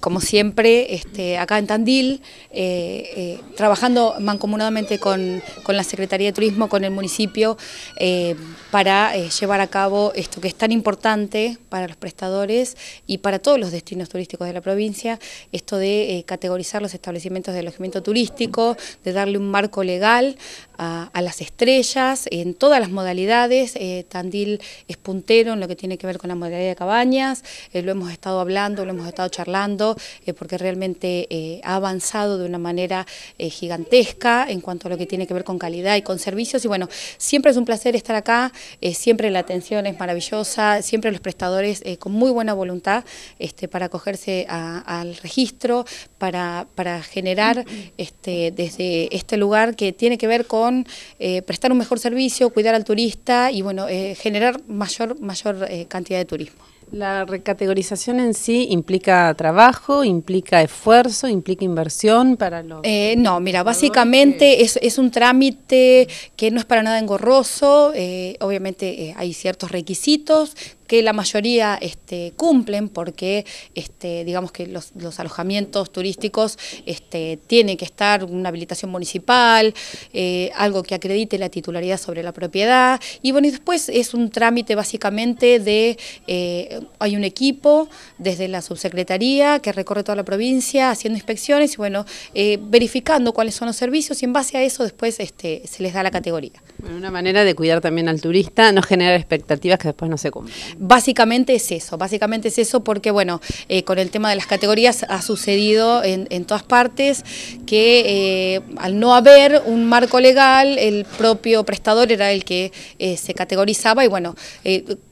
Como siempre, este, acá en Tandil, eh, eh, trabajando mancomunadamente con, la Secretaría de Turismo, con el municipio, eh, para llevar a cabo esto que es tan importante para los prestadores y para todos los destinos turísticos de la provincia, esto de categorizar los establecimientos de alojamiento turístico, de darle un marco legal a, las estrellas en todas las modalidades. Eh, Tandil es puntero en lo que tiene que ver con la modalidad de cabañas, eh, lo hemos estado hablando, lo hemos estado charlando, eh, porque realmente ha avanzado de una manera gigantesca en cuanto a lo que tiene que ver con calidad y con servicios. Y bueno, siempre es un placer estar acá, siempre la atención es maravillosa, siempre los prestadores con muy buena voluntad este, para acogerse al registro, para, para generar este, desde este lugar que tiene que ver con eh, prestar un mejor servicio, cuidar al turista y bueno, eh, generar mayor, mayor eh, cantidad de turismo. La recategorización en sí implica trabajo, implica esfuerzo, implica inversión para los... no, mira, básicamente es, un trámite que no es para nada engorroso, obviamente hay ciertos requisitos que la mayoría este, cumplen porque este, digamos que los, alojamientos turísticos este, tiene que estar una habilitación municipal, eh, algo que acredite la titularidad sobre la propiedad y bueno, y después es un trámite básicamente de, eh, hay un equipo desde la subsecretaría que recorre toda la provincia haciendo inspecciones y bueno, eh, verificando cuáles son los servicios y en base a eso después este, se les da la categoría. Bueno, una manera de cuidar también al turista, no generar expectativas que después no se cumplan. Básicamente es eso, básicamente es eso porque, bueno, eh, con el tema de las categorías ha sucedido en, todas partes que eh, al no haber un marco legal, el propio prestador era el que eh, se categorizaba y, bueno,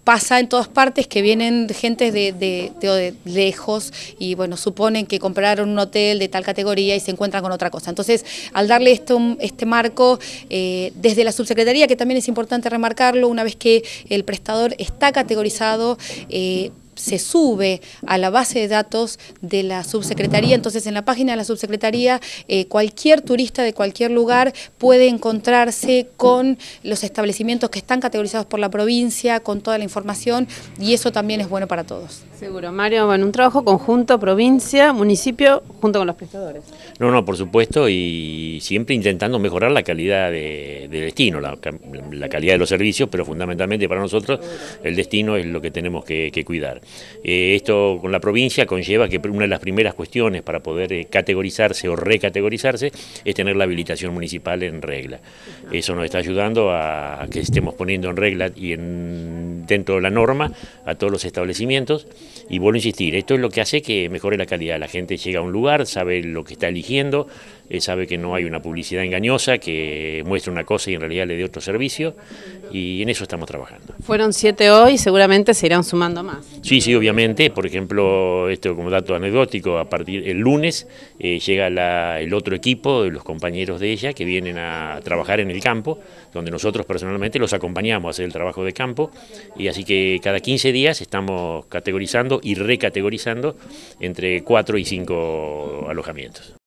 pasa en todas partes que vienen gente de, lejos y bueno, suponen que compraron un hotel de tal categoría y se encuentran con otra cosa. Entonces, al darle esto, este marco, eh, desde la subsecretaría, que también es importante remarcarlo, una vez que el prestador está categorizado, eh, se sube a la base de datos de la subsecretaría, entonces en la página de la subsecretaría eh, cualquier turista de cualquier lugar puede encontrarse con los establecimientos que están categorizados por la provincia, con toda la información y eso también es bueno para todos. Seguro, Mario, bueno, un trabajo conjunto, provincia, municipio, junto con los prestadores. No, no, por supuesto y siempre intentando mejorar la calidad de, destino, la, calidad de los servicios, pero fundamentalmente para nosotros el destino es lo que tenemos que cuidar. Eh, esto con la provincia conlleva que una de las primeras cuestiones para poder eh, categorizarse o recategorizarse es tener la habilitación municipal en regla. Eso nos está ayudando a, que estemos poniendo en regla y dentro de la norma a todos los establecimientos. Y vuelvo a insistir, esto es lo que hace que mejore la calidad. La gente llega a un lugar, sabe lo que está eligiendo, eh, sabe que no hay una publicidad engañosa que muestra una cosa y en realidad le dé otro servicio. Y en eso estamos trabajando. Fueron siete hoy, seguramente se irán sumando más sí, obviamente, por ejemplo, esto como dato anecdótico, a partir el lunes eh, llega el otro equipo, de los compañeros de ella, que vienen a trabajar en el campo, donde nosotros personalmente los acompañamos a hacer el trabajo de campo, y así que cada 15 días estamos categorizando y recategorizando entre 4 y 5 alojamientos.